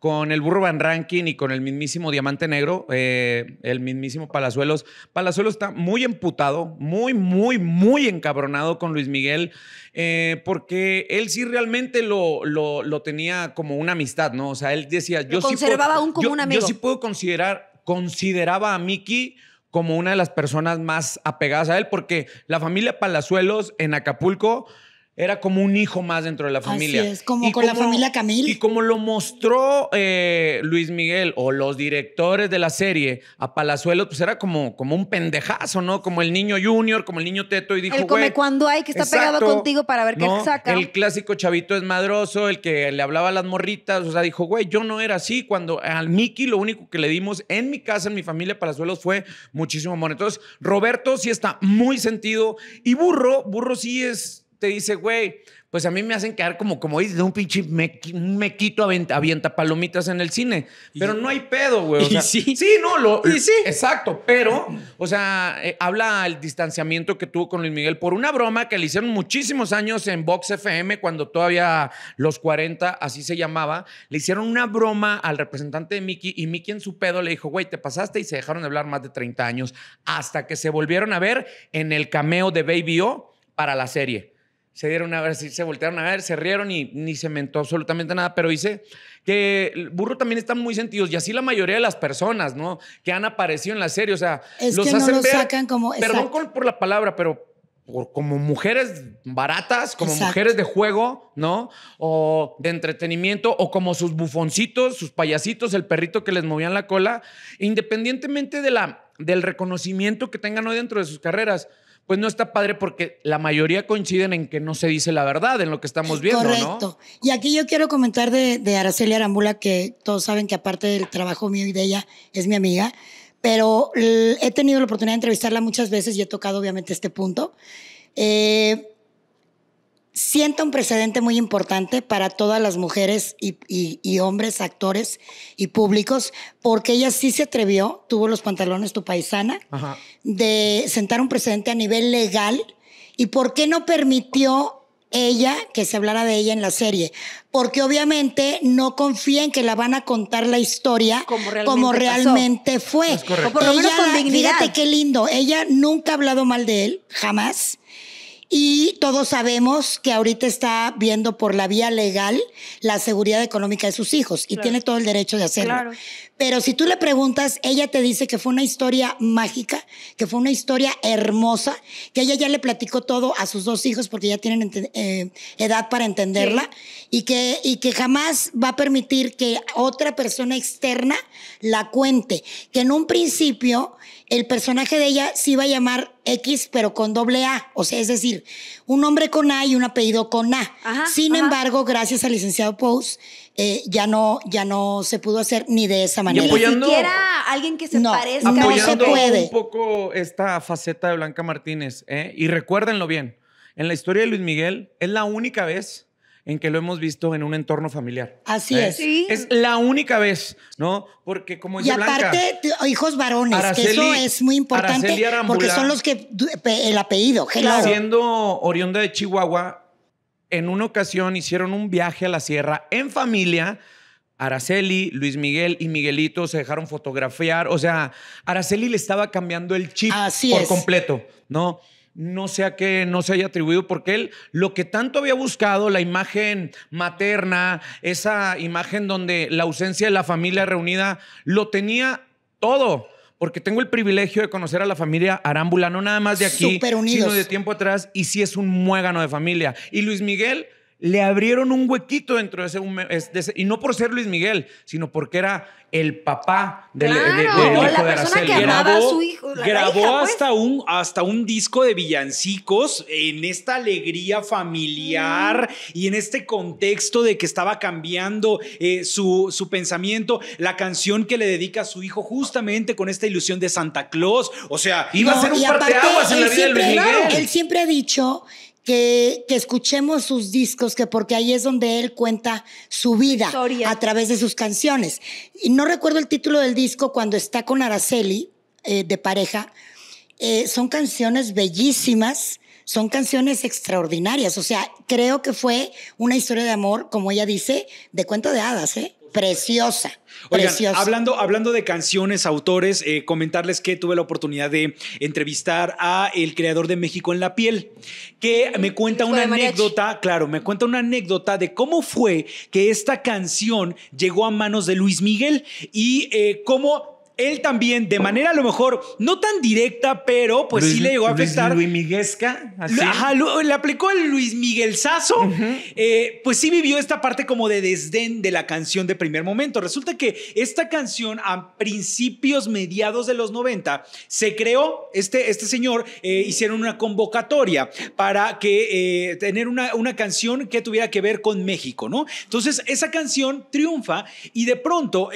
con el Burro Van Ranking y con el mismísimo Diamante Negro, eh, el mismísimo Palazuelos. Palazuelos está muy emputado, muy, muy, muy encabronado con Luis Miguel, eh, porque él sí realmente lo, lo, tenía como una amistad, ¿no? O sea, él decía, yo sí puedo, como Yo sí puedo considerar, consideraba a Mickey como una de las personas más apegadas a él, porque la familia Palazuelos en Acapulco era como un hijo más dentro de la familia. Así es, como con la familia Camil. Y como lo mostró eh, Luis Miguel o los directores de la serie a Palazuelos, pues era como, como un pendejazo, ¿no? Como el niño junior, como el niño teto y dijo, El come cuando hay, que está pegado contigo para ver qué saca. El clásico chavito es madroso, el que le hablaba a las morritas, o sea, dijo, güey, yo no era así. Cuando al Mickey lo único que le dimos en mi casa, en mi familia, Palazuelos fue muchísimo amor. Entonces, Roberto sí está muy sentido y Burro, Burro sí es te dice, güey, pues a mí me hacen quedar como, como un pinche me, mequito avienta, avienta, palomitas en el cine. Pero no hay pedo, güey. sí. Sí, no, lo. Y eh, sí. Exacto, pero, o sea, eh, habla el distanciamiento que tuvo con Luis Miguel por una broma que le hicieron muchísimos años en Vox FM, cuando todavía los 40, así se llamaba. Le hicieron una broma al representante de Mickey y Mickey en su pedo le dijo, güey, te pasaste y se dejaron de hablar más de 30 años hasta que se volvieron a ver en el cameo de Baby O para la serie se dieron a ver, se voltearon a ver, se rieron y ni se mentó absolutamente nada, pero dice que el burro también está muy sentidos y así la mayoría de las personas, ¿no? Que han aparecido en la serie, o sea, los hacen no ver, sacan como perdón por la palabra, pero por, como mujeres baratas, como mujeres de juego, ¿no? O de entretenimiento, o como sus bufoncitos, sus payasitos, el perrito que les movían la cola, independientemente de la, del reconocimiento que tengan hoy dentro de sus carreras pues no está padre porque la mayoría coinciden en que no se dice la verdad en lo que estamos viendo. Correcto. Y aquí yo quiero comentar de, de Araceli Arambula, que todos saben que aparte del trabajo mío y de ella, es mi amiga, pero he tenido la oportunidad de entrevistarla muchas veces y he tocado obviamente este punto. Eh, sienta un precedente muy importante para todas las mujeres y, hombres, actores y públicos, porque ella sí se atrevió, tuvo los pantalones tu paisana, de sentar un precedente a nivel legal y por qué no permitió ella, que se hablara de ella en la serie, porque obviamente no confía en que la van a contar la historia como realmente, fue. Fíjate qué lindo, ella nunca ha hablado mal de él, jamás. Y todos sabemos que ahorita está viendo por la vía legal la seguridad económica de sus hijos y tiene todo el derecho de hacerlo. Pero si tú le preguntas, ella te dice que fue una historia mágica, que fue una historia hermosa, que ella ya le platicó todo a sus dos hijos porque ya tienen eh, edad para entenderla y, que, y que jamás va a permitir que otra persona externa la cuente. Que en un principio el personaje de ella se iba a llamar X, pero con doble A, o sea, es decir, un nombre con A y un apellido con A. Sin embargo, gracias al licenciado Pous, eh, ya no, ya no se pudo hacer ni de esa manera. Ni siquiera alguien que se parezca. No se puede. un poco esta faceta de Blanca Martínez, ¿eh? y recuérdenlo bien, en la historia de Luis Miguel es la única vez en que lo hemos visto en un entorno familiar. Así ¿Eh? es. Es la única vez, ¿no? Porque como dice Y aparte, hijos varones, que eso es muy importante porque son los que el apellido, Haciendo Siendo oriunda de Chihuahua, en una ocasión hicieron un viaje a la sierra en familia. Araceli, Luis Miguel y Miguelito se dejaron fotografiar. O sea, Araceli le estaba cambiando el chip por completo, ¿no? no sé a qué no se haya atribuido, porque él lo que tanto había buscado, la imagen materna, esa imagen donde la ausencia de la familia reunida, lo tenía todo. Porque tengo el privilegio de conocer a la familia Arámbula, no nada más de aquí, sino de tiempo atrás, y sí es un muégano de familia. Y Luis Miguel le abrieron un huequito dentro de ese, y no por ser Luis Miguel, sino porque era el papá del, de, hijo de Que grabó, a su hijo, grabó pues. hasta, un, hasta un disco de villancicos en esta alegría familiar y en este contexto de que estaba cambiando eh, su, su pensamiento, la canción que le dedica a su hijo justamente con esta ilusión de Santa Claus, o sea, iba a ser un parteaguas en Luis él siempre ha dicho que, escuchemos sus discos, que porque ahí es donde él cuenta su vida a través de sus canciones. Y no recuerdo el título del disco cuando está con Araceli eh, de pareja. Eh, son canciones bellísimas, son canciones extraordinarias. O sea, creo que fue una historia de amor, como ella dice, de cuento de hadas, ¿eh? preciosa. preciosa. Hablando, hablando de canciones, autores, eh, comentarles que tuve la oportunidad de entrevistar a el creador de México en la piel, que me cuenta una anécdota, claro, me cuenta una anécdota de cómo fue que esta canción llegó a manos de Luis Miguel y eh, cómo él también, de manera a lo mejor no tan directa, pero pues sí le llegó a afectar. Luis, Luis le aplicó el Luis Miguel Sazo eh, pues sí vivió esta parte como de desdén de la canción de primer momento. Resulta que esta canción a principios, mediados de los 90, se creó, este, este señor eh, hicieron una convocatoria para que eh, tener una, una canción que tuviera que ver con México, ¿no? Entonces esa canción triunfa y de pronto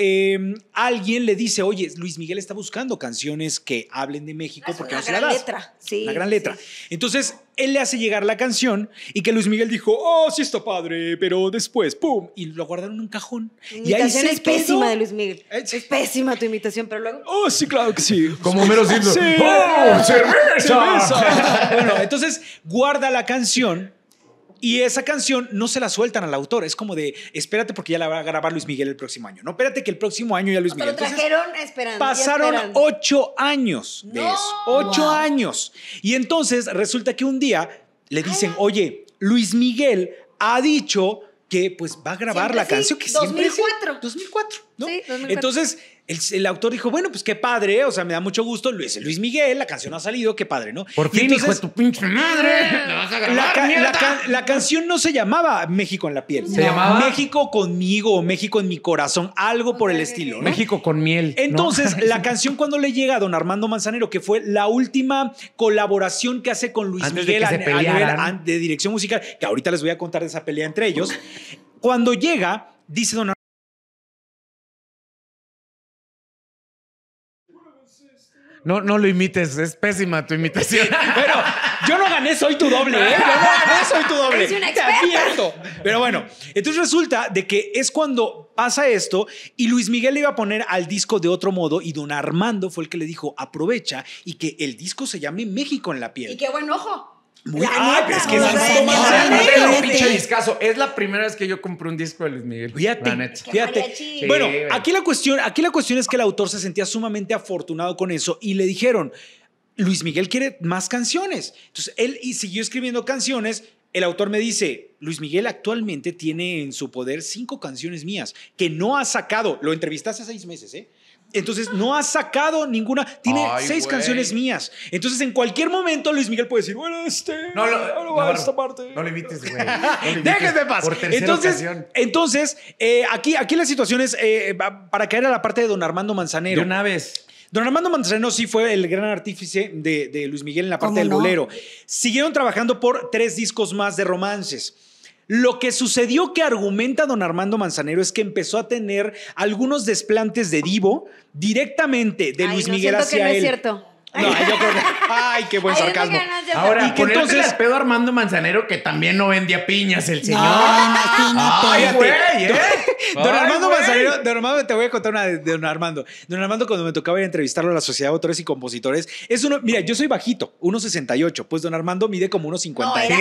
alguien le dice, oye, Luis Miguel está buscando canciones que hablen de México porque no se la das. letra, sí. La gran letra. Entonces, él le hace llegar la canción y que Luis Miguel dijo, oh, sí está padre, pero después, pum, y lo guardaron en un cajón. y imitación ahí es pésima de Luis Miguel. Eh, es pésima tu invitación pero luego... Oh, sí, claro que sí. Como menos decirlo. pum, cerveza. bueno, entonces guarda la canción y esa canción no se la sueltan al autor. Es como de, espérate porque ya la va a grabar Luis Miguel el próximo año. No, espérate que el próximo año ya Luis Miguel. trajeron Pasaron ocho años de eso. Ocho años. Y entonces resulta que un día le dicen, oye, Luis Miguel ha dicho que pues va a grabar la canción que 2004. 2004. 2004, Sí, 2004. Entonces el, autor dijo, bueno, pues qué padre, o sea, me da mucho gusto, Luis, Luis Miguel, la canción ha salido, qué padre, ¿no? Por fin, hijo de tu pinche madre, la vas a grabar, la, canción no se llamaba México en la piel. ¿Se llamaba? México conmigo o México en mi corazón, algo por el estilo, México con miel. Entonces, la canción cuando le llega a don Armando Manzanero, que fue la última colaboración que hace con Luis Miguel de dirección musical, que ahorita les voy a contar de esa pelea entre ellos, cuando llega, dice don No, no lo imites, es pésima tu imitación. Pero yo no gané, soy tu doble, ¿eh? Yo no gané, soy tu doble. Es una Pero bueno, entonces resulta de que es cuando pasa esto y Luis Miguel le iba a poner al disco de otro modo y don Armando fue el que le dijo aprovecha y que el disco se llame México en la piel. Y qué buen ojo es que pinche discazo. Es la primera vez que yo compré un disco de Luis Miguel. Fíjate, bueno, aquí la cuestión, aquí la cuestión es que el autor se sentía sumamente afortunado con eso y le dijeron, Luis Miguel quiere más canciones. Entonces él y siguió escribiendo canciones. El autor me dice, Luis Miguel actualmente tiene en su poder cinco canciones mías que no ha sacado. Lo entrevistaste hace seis meses, ¿eh? Entonces no ha sacado ninguna. Tiene seis canciones mías. Entonces en cualquier momento Luis Miguel puede decir, bueno, este, no, lo, no, esta parte. No lo invites güey. No pasar Por tercera entonces, entonces eh, aquí, aquí la situación es eh, eh, para caer a la parte de Don Armando Manzanero. una vez. Don Armando Manzanero sí fue el gran artífice de, de Luis Miguel en la parte del bolero. Siguieron trabajando por tres discos más de romances. Lo que sucedió que argumenta don Armando Manzanero es que empezó a tener algunos desplantes de divo directamente de Luis Miguel hacia que Es cierto. No, yo ay, qué buen sarcasmo. Ahora, y que entonces pedo Armando Manzanero que también no vendía piñas el señor. No, ah, ay, güey, ¿eh? Don Armando Manzanero, don Armando, te voy a contar una de Don Armando. Don Armando, cuando me tocaba ir a entrevistarlo a la Sociedad de Autores y Compositores, es uno, mira, yo soy bajito, 1,68, pues Don Armando mide como 1,50. No, era,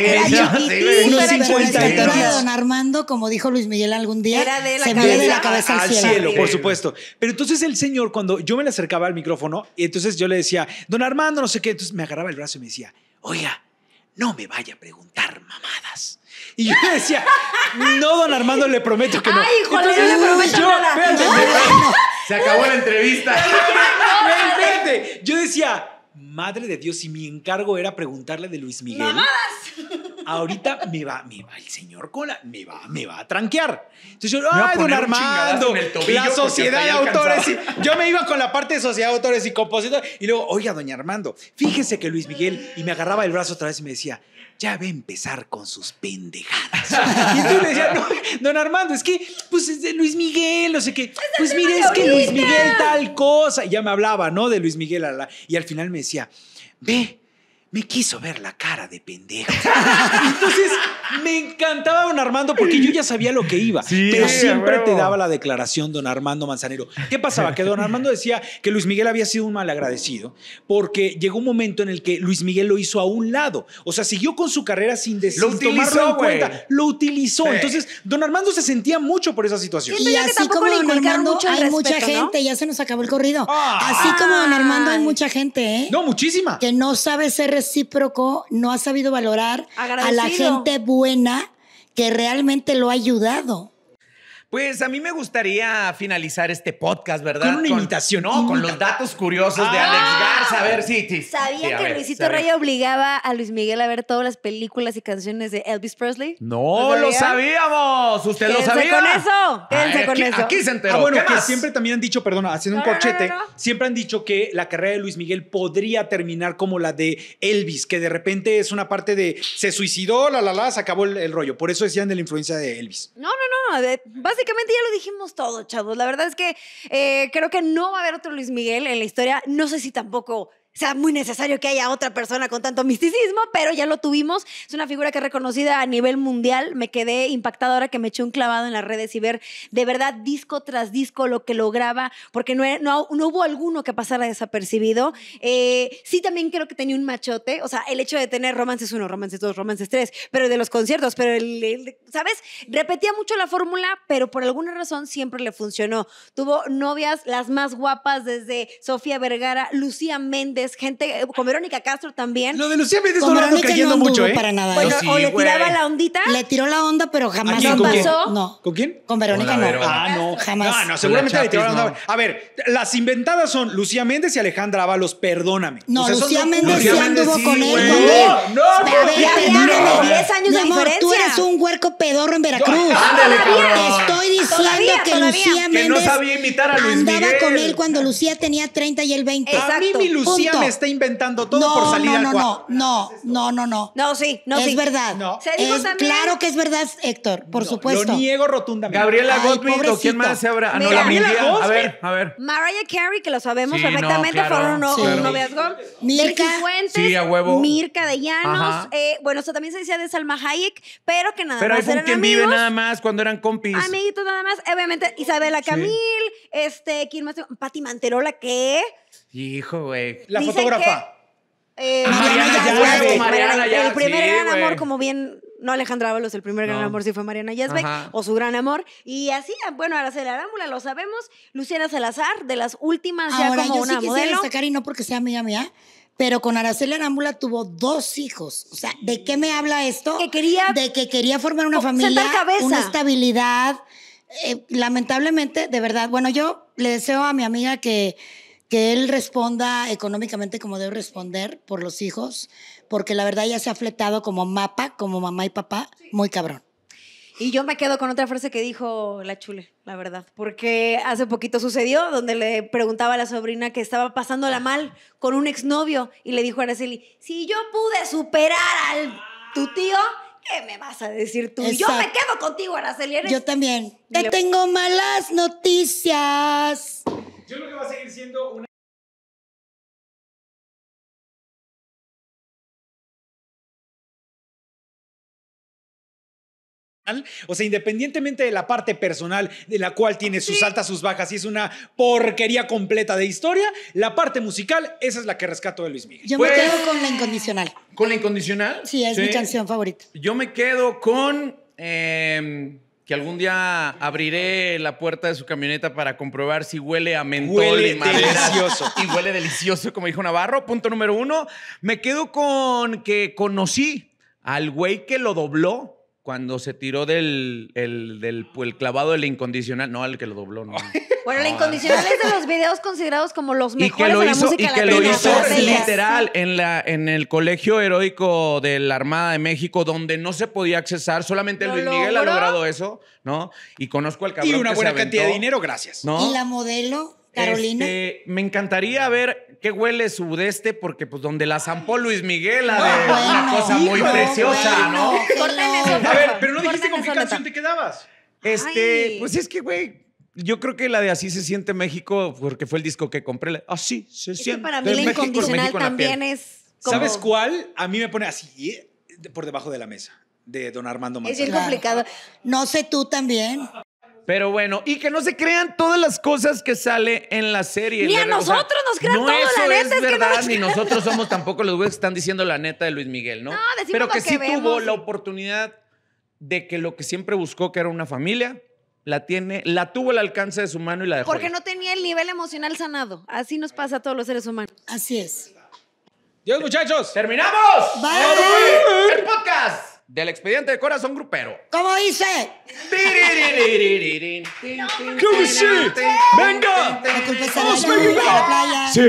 era Don Armando, como dijo Luis Miguel algún día, era de la se cabeza, de la cabeza al, cielo. cielo. Por supuesto. Pero entonces el señor, cuando yo me le acercaba al micrófono, y entonces yo le decía, don Armando, no sé qué. Entonces me agarraba el brazo y me decía, oiga, no me vaya a preguntar mamadas. Y yo decía, no, don Armando, le prometo que no. Ay, hijo le prometo se acabó la entrevista. yo decía, madre de Dios, si mi encargo era preguntarle de Luis Miguel. ¡Mamadas! ahorita me va, me va el señor Cola, me va, me va a tranquear. Entonces yo, ay, don Armando, la sociedad de autores. yo me iba con la parte de sociedad de autores y compositores. Y luego, oiga, doña Armando, fíjese que Luis Miguel, y me agarraba el brazo otra vez y me decía, ya ve a empezar con sus pendejadas. y tú le decías, no, don Armando, es que, pues es de Luis Miguel, o sea que, Pues mire, es que Luis Miguel tal cosa. Y ya me hablaba, ¿no? De Luis Miguel. Y al final me decía, ve me quiso ver la cara de pendejo. Entonces, me encantaba don Armando porque yo ya sabía lo que iba. pero siempre te daba la declaración don Armando Manzanero. ¿Qué pasaba? Que don Armando decía que Luis Miguel había sido un malagradecido porque llegó un momento en el que Luis Miguel lo hizo a un lado. O sea, siguió con su carrera sin, tomarlo en cuenta. Lo utilizó. Entonces, don Armando se sentía mucho por esa situación. y así como don Armando hay mucha gente, ya se nos acabó el corrido. Ah. así como don Armando hay mucha gente, ¿eh? No, muchísima. Que no sabe ser recíproco, no ha sabido valorar a la gente buena que realmente lo ha ayudado. Pues a mí me gustaría finalizar este podcast, ¿verdad? Con una imitación, No, con los datos curiosos de Alex ah. Garza. A ver, sí, sí. que Luisito Rey obligaba a Luis Miguel a ver todas las películas y canciones de Elvis Presley? No, lo, sabíamos. Usted lo sabía. con eso. Quédense con eso. Aquí se enteró. Ah, bueno, que siempre también han dicho, perdón, haciendo un corchete, siempre han dicho que la carrera de Luis Miguel podría terminar como la de Elvis, que de repente es una parte de se suicidó, la, la, la, se acabó el, rollo. Por eso decían de la influencia de Elvis. No, no, no. De, básicamente ya lo dijimos todo, chavos. La verdad es que eh, creo que no va a haber otro Luis Miguel en la historia. No sé si tampoco sea muy necesario que haya otra persona con tanto misticismo, pero ya lo tuvimos. Es una figura que es reconocida a nivel mundial. Me quedé impactada ahora que me eché un clavado en las redes y ver de verdad disco tras disco lo que lograba, porque no, no, no hubo alguno que pasara desapercibido. Eh, sí, también creo que tenía un machote. O sea, el hecho de tener romances uno, romances dos, romances tres, pero de los conciertos, pero el, ¿sabes? Repetía mucho la fórmula, pero por alguna razón siempre le funcionó. Tuvo novias las más guapas desde Sofía Vergara, Lucía Méndez, es gente, eh, con Verónica Castro también. Lo de Lucía Méndez no cayendo no mucho, ¿eh? para nada, o le tiraba la ondita. Le tiró la onda, pero jamás ¿Con quién? pasó. No. ¿Con quién? Con Verónica no. Ah, no. Jamás. No, no, seguramente le tiró la onda. A ver, las inventadas son Lucía Méndez y Alejandra Ábalos, perdóname. No, Lucía Méndez sí anduvo con él. No, no, A ver, no, 10 años de amor, tú eres un huerco pedorro en Veracruz. Ah, Ándale, estoy diciendo que Lucía Méndez andaba con él cuando Lucía tenía 30 y él 20. A mí mi Lucía me está inventando todo por salir no, no, al cuarto. No, no, no, no, no. sí, no, es sí. verdad. es, también? Claro que es verdad, Héctor, por supuesto. Lo niego rotundamente. Gabriela Gómez quién más se habrá? Ah, no, la Gabriela A ver, a ver. Mariah Carey, que lo sabemos perfectamente, fueron un, un noviazgo. Mirka. Sí, a Mirka de Llanos. Eh, bueno, eso también se decía de Salma Hayek, pero que nada pero más eran quien vive nada más cuando eran compis. Amiguitos nada más. Obviamente, Isabela Camil, este, ¿quién más? Pati Manterola, ¿qué? Hijo, güey. La fotógrafa. Eh, ah, Mariana Mariana El primer gran amor, como bien. No Alejandra Ábalos, el primer gran amor sí fue Mariana Yesbeck o su gran amor. Y así, bueno, Araceli Arámbula, lo sabemos. Luciana Salazar, de las últimas, ya como yo sí quisiera destacar, y no porque sea amiga mía, pero con Araceli Arámbula tuvo dos hijos. O sea, ¿de qué me habla esto? Que quería- De que quería formar una familia, cabeza. una estabilidad. Eh, lamentablemente, de verdad, bueno, yo le deseo a mi amiga que que él responda económicamente como debe responder por los hijos, porque la verdad ya se ha fletado como mapa, como mamá y papá, muy cabrón. Y yo me quedo con otra frase que dijo la chule, la verdad, porque hace poquito sucedió donde le preguntaba a la sobrina que estaba pasándola mal con un exnovio y le dijo a Araceli, si yo pude superar al tu tío, ¿qué me vas a decir tú? Yo me quedo contigo, Araceli. Yo también. Te tengo malas noticias. Yo creo que va a seguir siendo una. O sea, independientemente de la parte personal, de la cual tiene sus altas, sus bajas, y es una porquería completa de historia, la parte musical, esa es la que rescato de Luis Miguel. Yo me pues, quedo con la incondicional. ¿Con la incondicional? Sí, es mi canción favorita. Yo me quedo con. Em, que algún día abriré la puerta de su camioneta para comprobar si huele a mentol y delicioso. Y huele delicioso, como dijo Navarro. Punto número uno, me quedo con que conocí al güey que lo dobló cuando se tiró del, el, del el clavado del incondicional, no al que lo dobló, no. Bueno, el incondicional es de los videos considerados como los mejores y que lo hizo, Y que lo hizo literal en, la, en el Colegio Heroico de la Armada de México, donde no se podía accesar. Solamente Luis Miguel ha logrado eso, ¿no? Y conozco al cabrón Y una buena cantidad de dinero, gracias. ¿Y la modelo, Carolina? Este, me encantaría ver ¿qué huele sudeste? Porque pues donde la zampó Luis Miguel, la de una cosa muy preciosa, ¿no? A ver, pero no dijiste con qué canción te quedabas. Este, pues es que, güey, yo creo que la de Así se siente México, porque fue el disco que compré. Así se siente. para mí la incondicional también es. Como... ¿Sabes cuál? A mí me pone así eh, por debajo de la mesa de don Armando Manzanero. Es bien complicado. No sé tú también. Pero bueno, y que no se crean todas las cosas que sale en la serie. Ni a nosotros nos crean no todo, la neta. Es, es verdad, ni nosotros somos tampoco los güeyes que están diciendo la neta de Luis Miguel, ¿no? No, Pero que, que sí tuvo la oportunidad de que lo que siempre buscó, que era una familia, la tiene, la tuvo al alcance de su mano y la dejó. Porque no tenía el nivel emocional sanado. Así nos pasa a todos los seres humanos. Así es. Dios, muchachos. ¡Terminamos! Bye. El podcast del expediente de corazón grupero. ¿Cómo dice?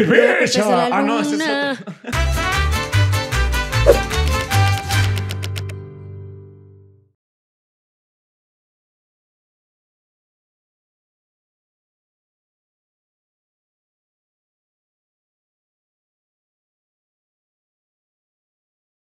¡Venga! Ah, no, es otro.